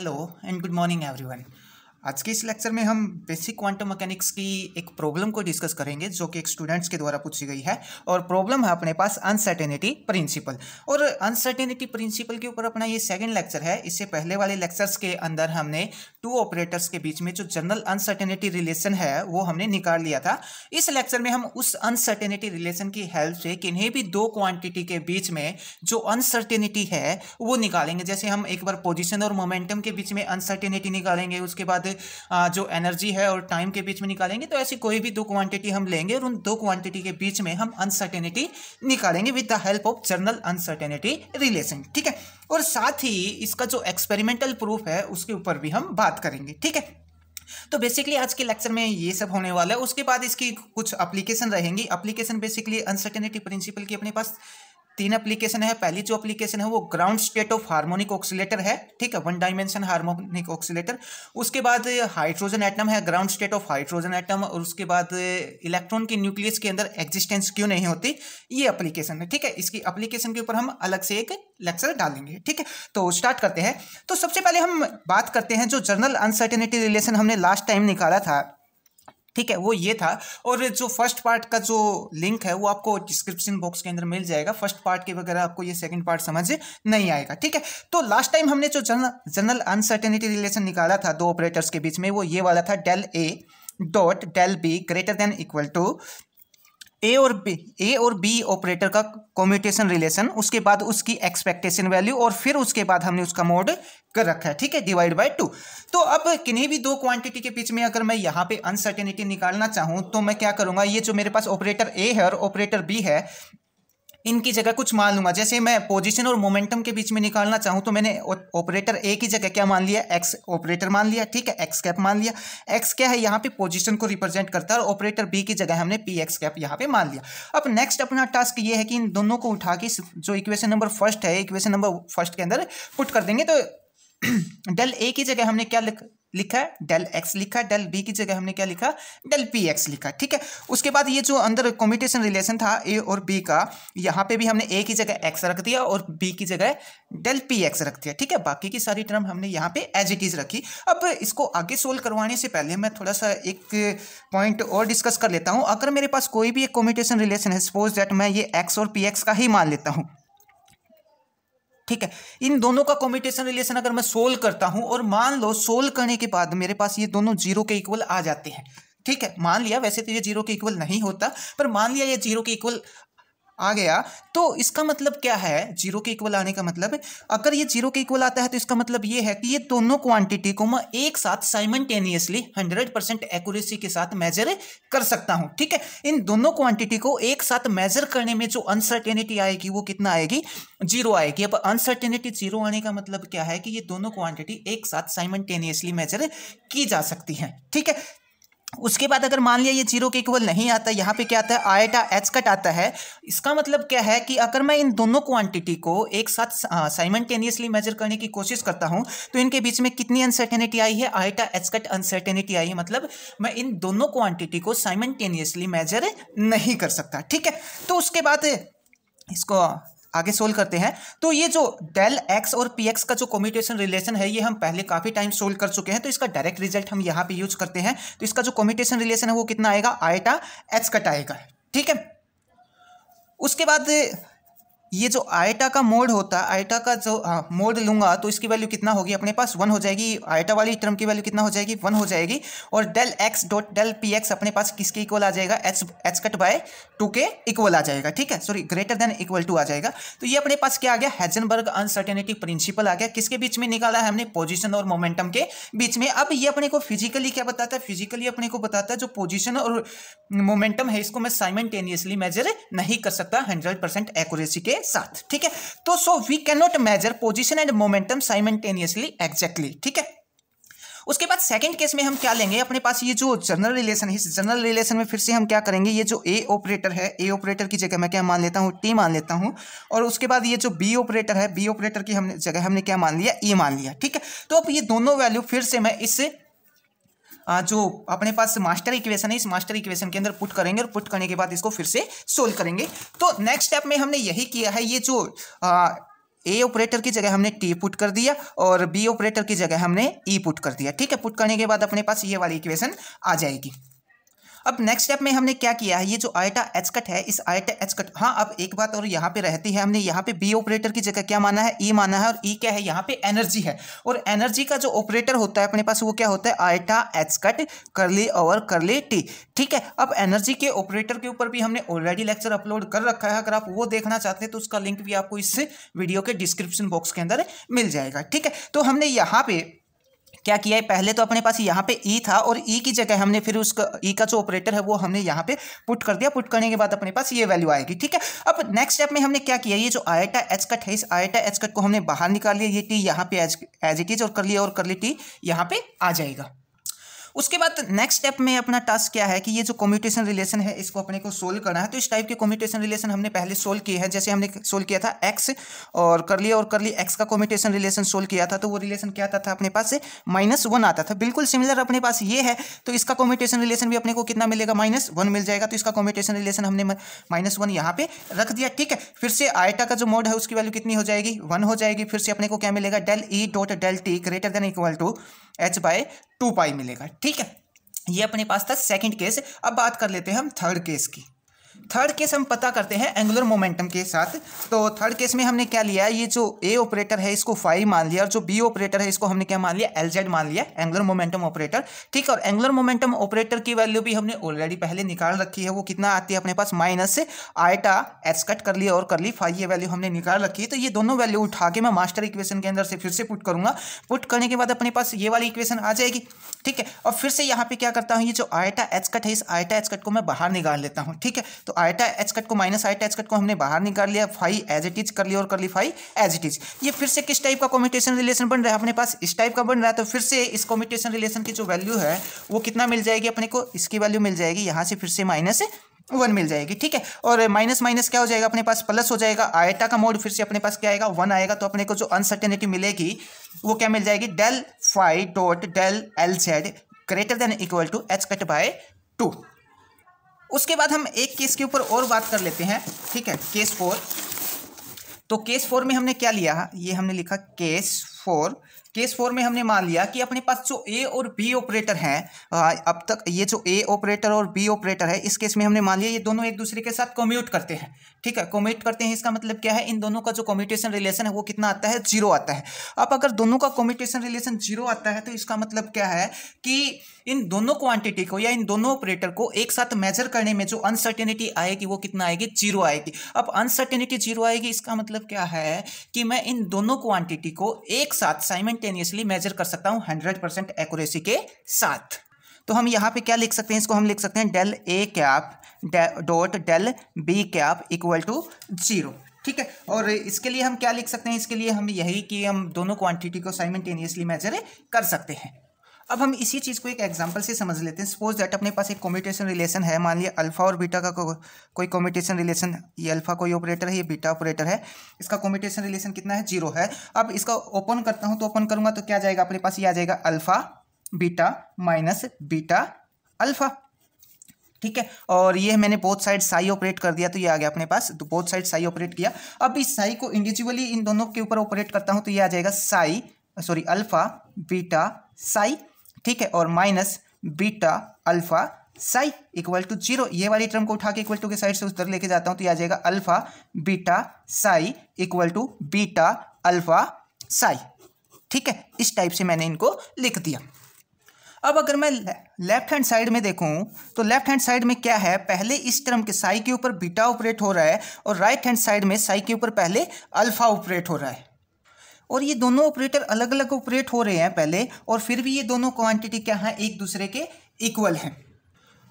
Hello and good morning everyone. आज के इस लेक्चर में हम बेसिक क्वांटम मैकेनिक्स की एक प्रॉब्लम को डिस्कस करेंगे जो कि एक स्टूडेंट्स के द्वारा पूछी गई है और प्रॉब्लम है अपने पास अनसर्टेनिटी प्रिंसिपल और अनसर्टेनिटी प्रिंसिपल के ऊपर अपना ये सेकंड लेक्चर है इससे पहले वाले लेक्चर्स के अंदर हमने टू ऑपरेटर्स के बीच में जो जनरल अनसर्टेनिटी रिलेशन है वो हमने निकाल लिया था इस लेक्चर में हम उस अनसर्टेनिटी रिलेशन की हेल्प से किन्हीं भी दो क्वांटिटी के बीच में जो अनसर्टेनिटी है वो निकालेंगे जैसे हम एक बार पोजिशन और मोमेंटम के बीच में अनसर्टेनिटी निकालेंगे उसके बाद आधे जो एनर्जी है और टाइम के बीच में निकालेंगे तो ऐसी कोई भी दो क्वांटिटी हम लेंगे और उन दो क्वांटिटी के बीच में हम अनसर्टेनिटी निकालेंगे with the help of general uncertainty relation ठीक है और साथ ही इसका जो एक्सपेरिमेंटल प्रूफ है उसके ऊपर भी हम बात करेंगे ठीक है तो बेसिकली आज के लेक्चर में ये सब होने वाला है उसके बाद इसकी कुछ अप्लीकेशन रहेंगी अप्लीकेशन बेसिकली अनसर्टेनिटी प्रिंसिपल की अपने पास तीन एप्लीकेशन है पहली जो एप्लीकेशन है वो ground state of harmonic oscillator है ठीक है वन डायमेंशन हार्मोनिक ऑक्सीटर उसके बाद हाइड्रोजन एटम है ground state of hydrogen atom और उसके बाद इलेक्ट्रॉन की न्यूक्लियस के अंदर एग्जिस्टेंस क्यों नहीं होती ये अप्लीकेशन है ठीक है इसकी अप्लीकेशन के ऊपर हम अलग से एक लेक्चर डालेंगे ठीक है तो स्टार्ट करते हैं तो सबसे पहले हम बात करते हैं जो जर्नल अनसर्टेनिटी रिलेशन हमने लास्ट टाइम निकाला था ठीक है वो ये था और जो फर्स्ट पार्ट का जो लिंक है वो आपको डिस्क्रिप्शन बॉक्स के अंदर मिल जाएगा फर्स्ट पार्ट के वगैरह आपको ये सेकंड पार्ट समझ नहीं आएगा ठीक है तो लास्ट टाइम हमने जो जनरल अनसर्टेनिटी रिलेशन निकाला था दो ऑपरेटर्स के बीच में वो ये वाला था del A dot del B greater than equal to A और बी ए और बी ऑपरेटर का कॉम्यूटेशन रिलेशन उसके बाद उसकी एक्सपेक्टेशन वैल्यू और फिर उसके बाद हमने उसका मोड कर रखा है ठीक है डिवाइड बाय टू तो अब किन्हीं भी दो क्वांटिटी के बीच में अगर मैं यहाँ पे अनसर्टेनिटी निकालना चाहूँ तो मैं क्या करूँगा ये जो मेरे पास ऑपरेटर ए है और ऑपरेटर बी है इनकी जगह कुछ मान लूंगा जैसे मैं पोजीशन और मोमेंटम के बीच में निकालना चाहूं तो मैंने ऑपरेटर ए की जगह क्या मान लिया एक्स ऑपरेटर मान लिया ठीक है एक्स कैप मान लिया एक्स क्या है यहाँ पे पोजीशन को रिप्रेजेंट करता है और ऑपरेटर बी की जगह हमने पी एक्स कैप यहाँ पे मान लिया अब नेक्स्ट अपना टास्क ये है कि इन दोनों को उठा के जो इक्वेशन नंबर फर्स्ट है इक्वेशन नंबर फर्स्ट के अंदर पुट कर देंगे तो डेल ए की जगह हमने क्या लिख लिखा है डेल एक्स लिखा डेल बी की जगह हमने क्या लिखा डेल पी एक्स लिखा ठीक है उसके बाद ये जो अंदर कॉम्पिटिशन रिलेशन था ए और बी का यहाँ पे भी हमने ए की जगह एक्स रख दिया और बी की जगह डेल पी एक्स रख दिया ठीक है बाकी की सारी टर्म हमने यहाँ पे एज इट इज़ रखी अब इसको आगे सोल्व करवाने से पहले मैं थोड़ा सा एक पॉइंट और डिस्कस कर लेता हूँ अगर मेरे पास कोई भी एक कॉम्पिटिशन रिलेशन है सपोज दैट मैं ये एक्स और पी एक्स का ही मान लेता हूँ ठीक है इन दोनों का कॉम्बिटेशन रिलेशन अगर मैं सोल्व करता हूं और मान लो सोल्व करने के बाद मेरे पास ये दोनों जीरो के इक्वल आ जाते हैं ठीक है मान लिया वैसे तो ये जीरो के इक्वल नहीं होता पर मान लिया ये जीरो के इक्वल आ गया तो इसका मतलब क्या है जीरो के इक्वल आने का मतलब अगर ये जीरो के इक्वल आता है तो इसका मतलब ये है कि ये दोनों क्वांटिटी को मैं एक साथ साइमल्टेनियसली हंड्रेड परसेंट एक्यूरेसी के साथ मेजर कर सकता हूँ ठीक है इन दोनों क्वांटिटी को एक साथ मेजर करने में जो अनसर्टेनिटी आएगी वो कितना आएगी जीरो आएगी अब अनसर्टेनिटी जीरो आने का मतलब क्या है कि ये दोनों क्वांटिटी एक साथ साइमल्टेनियसली मेजर की जा सकती है ठीक है उसके बाद अगर मान लिया ये जीरो के इक्वल नहीं आता यहाँ पे क्या आता है आयटा एच कट आता है इसका मतलब क्या है कि अगर मैं इन दोनों क्वांटिटी को एक साथ साइमेंटेनियसली मेजर करने की कोशिश करता हूँ तो इनके बीच में कितनी अनसर्टेनिटी आई है आयटा एच कट अनसर्टेनिटी आई है मतलब मैं इन दोनों क्वांटिटी को साइमेंटेनियसली मेजर नहीं कर सकता ठीक है तो उसके बाद इसको आगे सोल्व करते हैं तो ये जो डेल एक्स और पी एक्स का जो कॉम्यूटेशन रिलेशन है ये हम पहले काफ़ी टाइम सोल्व कर चुके हैं तो इसका डायरेक्ट रिजल्ट हम यहाँ पे यूज करते हैं तो इसका जो कॉम्यूटेशन रिलेशन है वो कितना आएगा आयटा एच कट आएगा ठीक है उसके बाद ये जो आयटा का मोड होता है आयटा का जो हाँ, मोड लूंगा तो इसकी वैल्यू कितना होगी अपने पास वन हो जाएगी आयटा वाली टर्म की वैल्यू कितना हो जाएगी वन हो जाएगी और del X dot del P X अपने पास किसके इक्वल आ जाएगा H H cut by two के इक्वल आ जाएगा ठीक है sorry greater than equal to आ जाएगा तो ये अपने पास क्या आ गया हैजनबर्ग अनसर्टेनिटी प्रिंसिपल आ गया किसके बीच में निकाला है हमने पोजिशन और मोमेंटम के बीच में अब ये अपने को फिजिकली क्या बताता है फिजिकली अपने को बताता है जो पोजिशन और मोमेंटम है इसको मैं साइमेंटेनियसली मेजर नहीं कर सकता हंड्रेड परसेंट एक्यूरेसी के साथ ठीक है तो so we can not measure position and momentum simultaneously exactly ठीक है उसके बाद सेकंड केस में हम क्या लेंगे अपने पास ये जो जनरल रिलेशन है इस जनरल रिलेशन में फिर से हम क्या करेंगे ये जो ए ऑपरेटर है ए ऑपरेटर की जगह मैं क्या मान लेता हूँ टी मान लेता हूँ और उसके बाद ये जो बी ऑपरेटर है बी ऑपरेटर की हमने जगह हमने क्या मान लिया ई e मान लिया ठीक है तो अब ये दोनों वैल्यू फिर से मैं इस जो अपने पास मास्टर इक्वेशन है इस मास्टर इक्वेशन के अंदर पुट करेंगे और पुट करने के बाद इसको फिर से सोल्व करेंगे तो नेक्स्ट स्टेप में हमने यही किया है ये जो आ, ए ऑपरेटर की जगह हमने टी पुट कर दिया और बी ऑपरेटर की जगह हमने ई e पुट कर दिया ठीक है पुट करने के बाद अपने पास ये वाली इक्वेशन आ जाएगी अब नेक्स्ट स्टेप में हमने क्या किया है ये जो आयटा एच कट है इस आयटा एच कट हाँ अब एक बात और यहाँ पे रहती है हमने यहाँ पे बी ऑपरेटर की जगह क्या माना है ई e माना है और ई e क्या है यहाँ पे एनर्जी है और एनर्जी का जो ऑपरेटर होता है अपने पास वो क्या होता है आयटा एच कट करली और करली टी ठीक है अब एनर्जी के ऑपरेटर के ऊपर भी हमने ऑलरेडी लेक्चर अपलोड कर रखा है अगर आप वो देखना चाहते हैं तो उसका लिंक भी आपको इस वीडियो के डिस्क्रिप्शन बॉक्स के अंदर मिल जाएगा ठीक है तो हमने यहाँ पे क्या किया है पहले तो अपने पास यहाँ पे ई e था और ई e की जगह हमने फिर उसका ई e का जो ऑपरेटर है वो हमने यहाँ पे पुट कर दिया पुट करने के बाद अपने पास ये वैल्यू आएगी ठीक है अब नेक्स्ट स्टेप में हमने क्या किया ये जो आयटा एच कट है इस आयटा एच कट को हमने बाहर निकाल लिया ये टी यहाँ पे एज एज इट इज और कर लिया और कर ली टी यहाँ पे आ जाएगा उसके बाद नेक्स्ट स्टेप में अपना टास्क क्या है कि ये जो कम्यूटेशन रिलेशन है इसको अपने को सोल्व करना है तो इस टाइप के कम्यूटेशन रिलेशन हमने पहले सोल्व किए हैं जैसे हमने सोल्व किया था एक्स और कर लिया और कर लिया एक्स का कम्यूटेशन रिलेशन सोल्व किया था तो वो रिलेशन क्या आता था अपने पास से माइनस वन आता था बिल्कुल सिमिलर अपने पास ये है तो इसका कॉम्यूटेशन रिलेशन भी अपने को कितना मिलेगा माइनस वन मिल जाएगा तो इसका कॉम्यूटेशन रिलेशन हमने माइनस वन यहाँ पे रख दिया ठीक है फिर से आयटा का जो मोड है उसकी वैल्यू कितनी हो जाएगी वन हो जाएगी फिर से अपने को क्या मिलेगा del E dot del T greater than equal to H by two pi मिलेगा ठीक है ये अपने पास था सेकंड केस अब बात कर लेते हैं हम थर्ड केस की थर्ड केस हम पता करते हैं एंगुलर मोमेंटम के साथ तो थर्ड केस में हमने क्या लिया ये जो ए ऑपरेटर है इसको फाइव मान लिया और जो बी ऑपरेटर है इसको हमने क्या मान लिया एल जेड मान लिया एंगुलर मोमेंटम ऑपरेटर ठीक और एंगुलर मोमेंटम ऑपरेटर की वैल्यू भी हमने ऑलरेडी पहले निकाल रखी है वो कितना आती है अपने पास माइनस से आयटा एस कट कर लिया और कर ली फाइव ये वैल्यू हमने निकाल रखी है तो ये दोनों वैल्यू उठा के मैं मास्टर इक्वेशन के अंदर से फिर से पुट करूंगा पुट करने के बाद अपने पास ये वाली इक्वेशन आ जाएगी ठीक है और फिर से यहाँ पे क्या करता हूँ ये जो आयटा एच कट है इस आयटा एच कट को मैं बाहर निकाल लेता हूँ ठीक है तो आयटा एच कट को माइनस आयटा एच कट को हमने बाहर निकाल लिया फाइव एज इट इज कर लिया और कर ली फाइव एज इट इज ये फिर से किस टाइप का कॉम्यूटेशन रिलेशन बन रहा है अपने पास इस टाइप का बन रहा है तो फिर से इस कॉम्यूटेशन रिलेशन की जो वैल्यू है वो कितना मिल जाएगी अपने को इसकी वैल्यू मिल जाएगी यहाँ से फिर से माइनस वन मिल जाएगी ठीक है और माइनस माइनस क्या हो जाएगा अपने पास प्लस हो जाएगा आयटा का मोड फिर से अपने पास क्या आएगा वन आएगा तो अपने को जो अनसर्टेनिटी मिलेगी वो क्या मिल जाएगी del five dot del L Z greater than equal to H cut by two उसके बाद हम एक केस के ऊपर और बात कर लेते हैं ठीक है केस फोर तो केस फोर में हमने क्या लिया ये हमने लिखा केस फोर केस फोर में हमने मान लिया कि अपने पास जो ए और बी ऑपरेटर हैं अब तक ये जो ए ऑपरेटर और बी ऑपरेटर है इस केस में हमने मान लिया ये दोनों एक दूसरे के साथ कम्यूट करते हैं ठीक है कम्यूट करते हैं इसका मतलब क्या है इन दोनों का जो कम्यूटेशन रिलेशन है वो कितना आता है जीरो आता है अब अगर दोनों का कम्यूटेशन रिलेशन जीरो आता है तो इसका मतलब क्या है कि इन दोनों क्वांटिटी को या इन दोनों ऑपरेटर को एक साथ मेजर करने में जो अनसर्टेनिटी आएगी वो कितना आएगी जीरो आएगी अब अनसर्टेनिटी जीरो आएगी इसका मतलब क्या है कि मैं इन दोनों क्वांटिटी को एक साथ साइमेंटे साइमल्टेनियसली मेजर कर सकता हूँ हंड्रेड परसेंट एक्यूरेसी के साथ तो हम यहाँ पे क्या लिख सकते हैं इसको हम लिख सकते हैं del A cap dot del B cap equal to zero ठीक है और इसके लिए हम क्या लिख सकते हैं इसके लिए हम यही कि हम दोनों क्वांटिटी को साइमल्टेनियसली मेजर कर सकते हैं अब हम इसी चीज़ को एक एग्जाम्पल से समझ लेते हैं सपोज दैट अपने पास एक कॉम्यूटेशन रिलेशन है मान लिया अल्फा और बीटा का को, कोई कॉम्यूटेशन रिलेशन ये अल्फा कोई ऑपरेटर है ये बीटा ऑपरेटर है इसका कॉम्यूटेशन रिलेशन कितना है जीरो है अब इसका ओपन करता हूँ तो ओपन करूँगा तो क्या जाएगा अपने पास ये आ जाएगा alpha beta minus beta alpha ठीक है और ये मैंने बोथ साइड साई ऑपरेट कर दिया तो ये आ गया अपने पास तो बोथ साइड साई ऑपरेट किया अब इस साई को इंडिविजुअली इन दोनों के ऊपर ऑपरेट करता हूँ तो ये आ जाएगा psi sorry alpha beta psi ठीक है और minus beta alpha psi equal to zero ये वाली टर्म को उठा के इक्वल टू के साइड से उधर लेके जाता हूं तो यह आ जाएगा alpha beta psi equal to beta alpha psi ठीक है इस टाइप से मैंने इनको लिख दिया अब अगर मैं लेफ्ट हैंड साइड में देखूं तो लेफ्ट हैंड साइड में क्या है पहले इस टर्म के साई के ऊपर बीटा ऑपरेट हो रहा है और राइट हैंड साइड में साई के ऊपर पहले अल्फा ऑपरेट हो रहा है और ये दोनों ऑपरेटर अलग अलग ऑपरेट हो रहे हैं पहले और फिर भी ये दोनों क्वांटिटी क्या है एक दूसरे के इक्वल हैं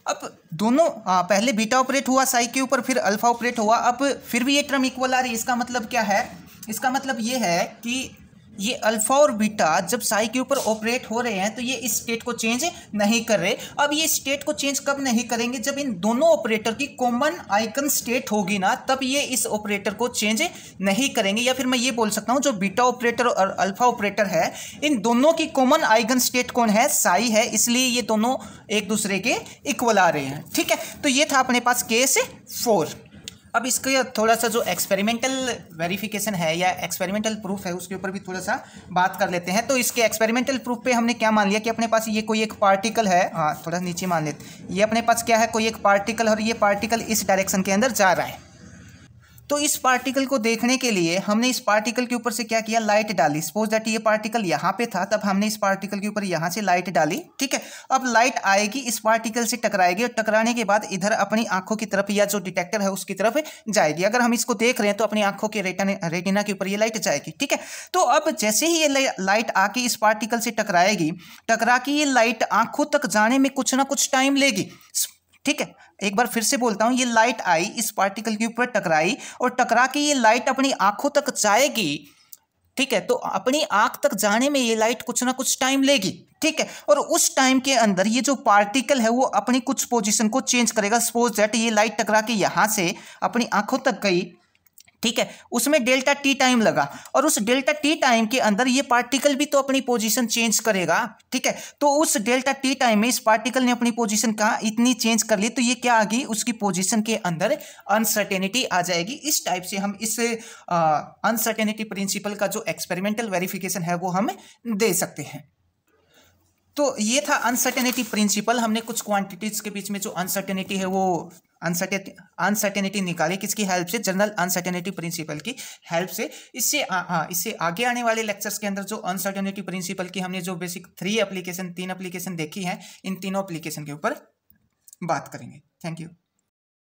अब दोनों आ, पहले बीटा ऑपरेट हुआ साई के ऊपर फिर अल्फा ऑपरेट हुआ अब फिर भी ये टर्म इक्वल आ रही है इसका मतलब क्या है इसका मतलब ये है कि ये अल्फा और बीटा जब साई के ऊपर ऑपरेट हो रहे हैं तो ये इस स्टेट को चेंज नहीं कर रहे अब ये स्टेट को चेंज कब नहीं करेंगे जब इन दोनों ऑपरेटर की कॉमन आइकन स्टेट होगी ना तब ये इस ऑपरेटर को चेंज नहीं करेंगे या फिर मैं ये बोल सकता हूँ जो बीटा ऑपरेटर और अल्फा ऑपरेटर है इन दोनों की कॉमन आइकन स्टेट कौन है साई है इसलिए ये दोनों एक दूसरे के इक्वल आ रहे हैं ठीक है तो ये था अपने पास केस फोर अब इसका थोड़ा सा जो एक्सपेरिमेंटल वेरिफिकेशन है या एक्सपेरिमेंटल प्रूफ है उसके ऊपर भी थोड़ा सा बात कर लेते हैं तो इसके एक्सपेरिमेंटल प्रूफ पे हमने क्या मान लिया कि अपने पास ये कोई एक पार्टिकल है हाँ थोड़ा नीचे मान लेते ये अपने पास क्या है कोई एक पार्टिकल और ये पार्टिकल इस डायरेक्शन के अंदर जा रहा है तो इस पार्टिकल को देखने के लिए हमने इस पार्टिकल के ऊपर से क्या किया लाइट डाली सपोज दैट ये पार्टिकल यहाँ पे था तब हमने इस पार्टिकल के ऊपर यहाँ से लाइट डाली ठीक है अब लाइट आएगी इस पार्टिकल से टकराएगी और टकराने के बाद इधर अपनी आंखों की तरफ या जो डिटेक्टर है उसकी तरफ जाएगी अगर हम इसको देख रहे हैं तो अपनी आंखों के रेटिना के ऊपर ये लाइट जाएगी ठीक है तो अब जैसे ही ये लाइट आके इस पार्टिकल से टकराएगी टकरा के ये लाइट आंखों तक जाने में कुछ ना कुछ टाइम लेगी ठीक है एक बार फिर से बोलता हूं ये लाइट आई इस पार्टिकल के ऊपर टकराई और टकरा के ये लाइट अपनी आंखों तक जाएगी ठीक है तो अपनी आंख तक जाने में ये लाइट कुछ ना कुछ टाइम लेगी ठीक है और उस टाइम के अंदर ये जो पार्टिकल है वो अपनी कुछ पोजीशन को चेंज करेगा सपोज दैट ये लाइट टकरा के यहां से अपनी आंखों तक गई ठीक है उसमें डेल्टा टी टाइम लगा और उस डेल्टा टी टाइम के अंदर ये पार्टिकल भी तो अपनी पोजीशन चेंज करेगा ठीक है तो उस डेल्टा टी टाइम में इस पार्टिकल ने अपनी पोजीशन कहा इतनी चेंज कर ली तो ये क्या आ गई उसकी पोजीशन के अंदर अनसर्टेनिटी आ जाएगी इस टाइप से हम इस अनसर्टेनिटी प्रिंसिपल का जो एक्सपेरिमेंटल वेरिफिकेशन है वो हम दे सकते हैं तो ये था अनसर्टेनिटी प्रिंसिपल हमने कुछ क्वांटिटीज़ के बीच में जो अनसर्टेनिटी है वो अनसर्टेनिटी निकाली किसकी हेल्प से जनरल अनसर्टेनिटी प्रिंसिपल की हेल्प से इससे हाँ इससे आगे आने वाले लेक्चर्स के अंदर जो अनसर्टेनिटी प्रिंसिपल की हमने जो बेसिक थ्री एप्लीकेशन तीन एप्लीकेशन देखी है इन तीनों एप्लीकेशन के ऊपर बात करेंगे थैंक यू